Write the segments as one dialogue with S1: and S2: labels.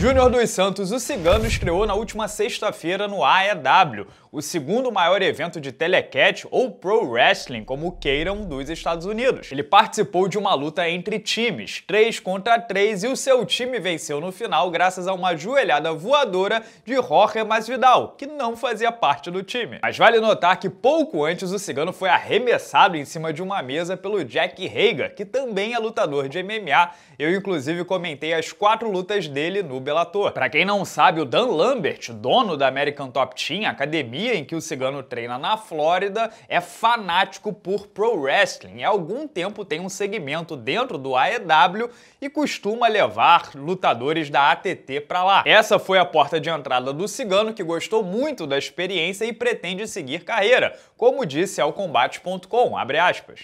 S1: Júnior dos Santos, o Cigano, estreou na última sexta-feira no AEW, o segundo maior evento de telecatch ou pro wrestling, como queiram, dos Estados Unidos. Ele participou de uma luta entre times, 3 contra 3, e o seu time venceu no final graças a uma joelhada voadora de Jorge Masvidal, que não fazia parte do time. Mas vale notar que pouco antes o Cigano foi arremessado em cima de uma mesa pelo Jack Hager, que também é lutador de MMA. Eu, inclusive, comentei as quatro lutas dele no Bellator. Para quem não sabe, o Dan Lambert, dono da American Top Team, academia em que o cigano treina na Flórida, é fanático por pro wrestling e há algum tempo tem um segmento dentro do AEW e costuma levar lutadores da ATT para lá. Essa foi a porta de entrada do cigano que gostou muito da experiência e pretende seguir carreira, como disse ao combate.com,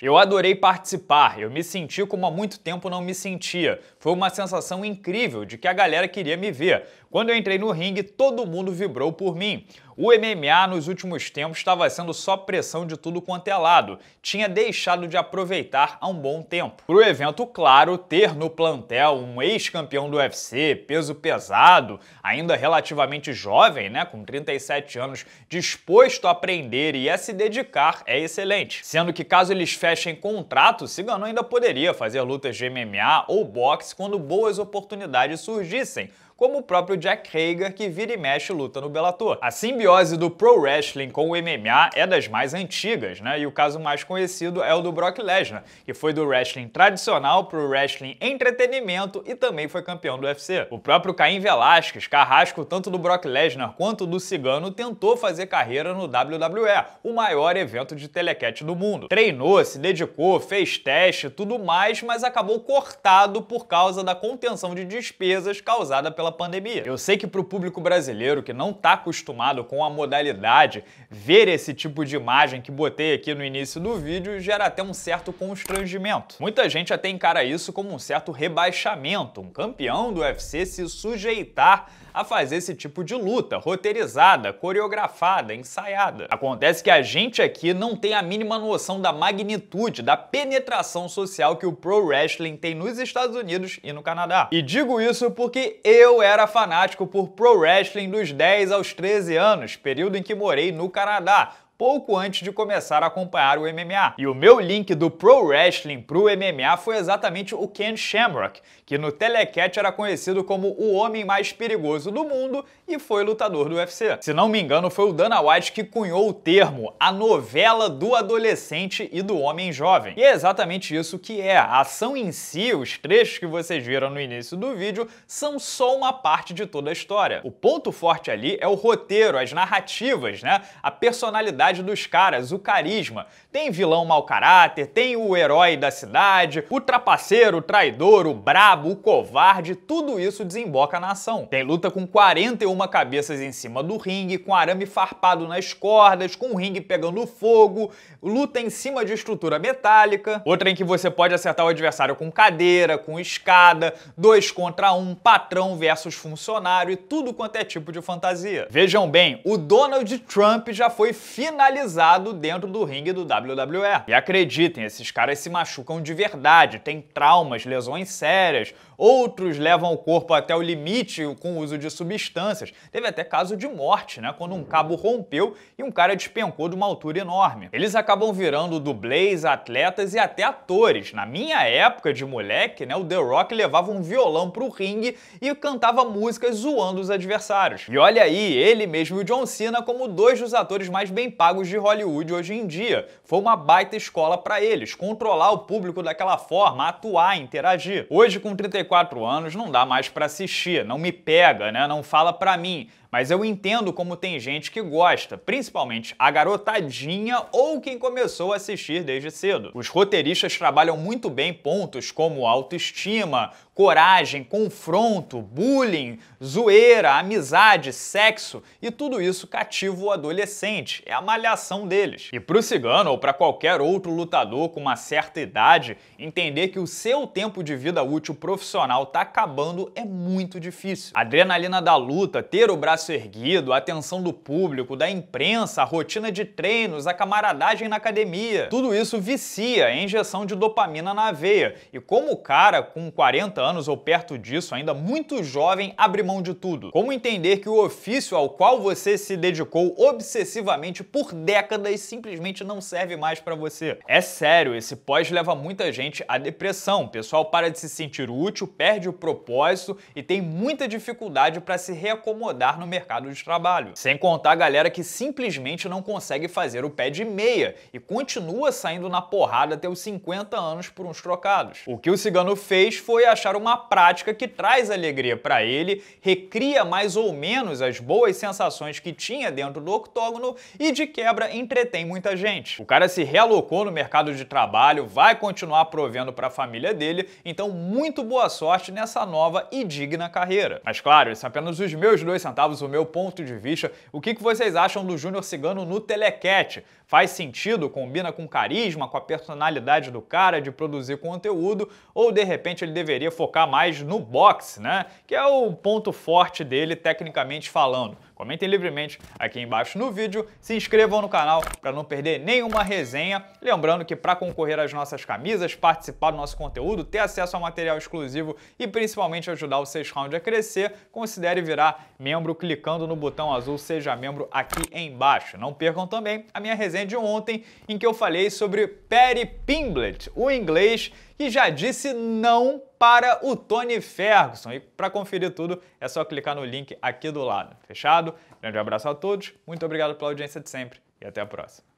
S1: Eu adorei participar, eu me senti como há muito tempo não me sentia. Foi uma sensação incrível de que a galera queria me ver. Quando eu entrei no ringue, todo mundo vibrou por mim. O MMA nos últimos tempos estava sendo só pressão de tudo quanto é lado, tinha deixado de aproveitar há um bom tempo. Para o evento, claro, ter no plantel um ex-campeão do UFC, peso pesado, ainda relativamente jovem, né, com 37 anos, disposto a aprender e a se dedicar é excelente. Sendo que caso eles fechem contrato, Cigano ainda poderia fazer lutas de MMA ou boxe quando boas oportunidades surgissem, como o próprio Jack Hager, que vira e mexe luta no Bellator. A simbiose do pro wrestling com o MMA é das mais antigas, né? E o caso mais conhecido é o do Brock Lesnar, que foi do wrestling tradicional pro wrestling entretenimento e também foi campeão do UFC. O próprio Caim Velasquez, carrasco tanto do Brock Lesnar quanto do Cigano, tentou fazer carreira no WWE, o maior evento de telequete do mundo. Treinou, se dedicou, fez teste, tudo mais, mas acabou cortado por causa da contenção de despesas causada pela pela pandemia. Eu sei que para o público brasileiro que não está acostumado com a modalidade, ver esse tipo de imagem que botei aqui no início do vídeo gera até um certo constrangimento. Muita gente até encara isso como um certo rebaixamento, um campeão do UFC se sujeitar a fazer esse tipo de luta, roteirizada, coreografada, ensaiada. Acontece que a gente aqui não tem a mínima noção da magnitude, da penetração social que o pro wrestling tem nos Estados Unidos e no Canadá. E digo isso porque eu eu era fanático por pro wrestling dos 10 aos 13 anos, período em que morei no Canadá, pouco antes de começar a acompanhar o MMA. E o meu link do Pro Wrestling pro MMA foi exatamente o Ken Shamrock, que no Telecat era conhecido como o homem mais perigoso do mundo e foi lutador do UFC. Se não me engano, foi o Dana White que cunhou o termo a novela do adolescente e do homem jovem. E é exatamente isso que é. A ação em si, os trechos que vocês viram no início do vídeo, são só uma parte de toda a história. O ponto forte ali é o roteiro, as narrativas, né? A personalidade personalidade dos caras, o carisma. Tem vilão mau caráter, tem o herói da cidade, o trapaceiro, o traidor, o brabo, o covarde, tudo isso desemboca na ação. Tem luta com 41 cabeças em cima do ringue, com arame farpado nas cordas, com o ringue pegando fogo, luta em cima de estrutura metálica, outra em que você pode acertar o adversário com cadeira, com escada, dois contra um, patrão versus funcionário e tudo quanto é tipo de fantasia. Vejam bem, o Donald Trump já foi finalmente finalizado dentro do ringue do WWE. E acreditem, esses caras se machucam de verdade, têm traumas, lesões sérias, outros levam o corpo até o limite com o uso de substâncias. Teve até caso de morte, né? Quando um cabo rompeu e um cara despencou de uma altura enorme. Eles acabam virando dublês, atletas e até atores. Na minha época de moleque, né? O The Rock levava um violão pro ringue e cantava músicas zoando os adversários. E olha aí, ele mesmo e o John Cena como dois dos atores mais bem pagos pagos de Hollywood hoje em dia. Foi uma baita escola para eles, controlar o público daquela forma, atuar, interagir. Hoje, com 34 anos, não dá mais para assistir, não me pega, né? Não fala para mim mas eu entendo como tem gente que gosta, principalmente a garotadinha ou quem começou a assistir desde cedo. Os roteiristas trabalham muito bem pontos como autoestima, coragem, confronto, bullying, zoeira, amizade, sexo e tudo isso cativa o adolescente. É a malhação deles. E pro cigano ou para qualquer outro lutador com uma certa idade, entender que o seu tempo de vida útil profissional tá acabando é muito difícil. A adrenalina da luta, ter o braço braço erguido, a atenção do público, da imprensa, a rotina de treinos, a camaradagem na academia. Tudo isso vicia, a injeção de dopamina na veia. E como o cara com 40 anos ou perto disso, ainda muito jovem, abre mão de tudo? Como entender que o ofício ao qual você se dedicou obsessivamente por décadas simplesmente não serve mais para você? É sério, esse pós leva muita gente à depressão. O pessoal para de se sentir útil, perde o propósito e tem muita dificuldade para se reacomodar no mercado de trabalho. Sem contar a galera que simplesmente não consegue fazer o pé de meia e continua saindo na porrada até os 50 anos por uns trocados. O que o cigano fez foi achar uma prática que traz alegria para ele, recria mais ou menos as boas sensações que tinha dentro do octógono e de quebra entretém muita gente. O cara se realocou no mercado de trabalho, vai continuar provendo para a família dele, então muito boa sorte nessa nova e digna carreira. Mas claro, isso é apenas os meus dois centavos o meu ponto de vista. O que, que vocês acham do Júnior Cigano no Telecat? Faz sentido? Combina com carisma, com a personalidade do cara de produzir conteúdo? Ou de repente ele deveria focar mais no boxe, né? Que é o ponto forte dele, tecnicamente falando. Comentem livremente aqui embaixo no vídeo, se inscrevam no canal para não perder nenhuma resenha. Lembrando que para concorrer às nossas camisas, participar do nosso conteúdo, ter acesso a material exclusivo e principalmente ajudar o 6 Round a crescer, considere virar membro clicando no botão azul Seja Membro aqui embaixo. Não percam também a minha resenha de ontem, em que eu falei sobre Perry Pimblett, o inglês que já disse não para o Tony Ferguson. E para conferir tudo, é só clicar no link aqui do lado. Fechado? Grande abraço a todos, muito obrigado pela audiência de sempre e até a próxima.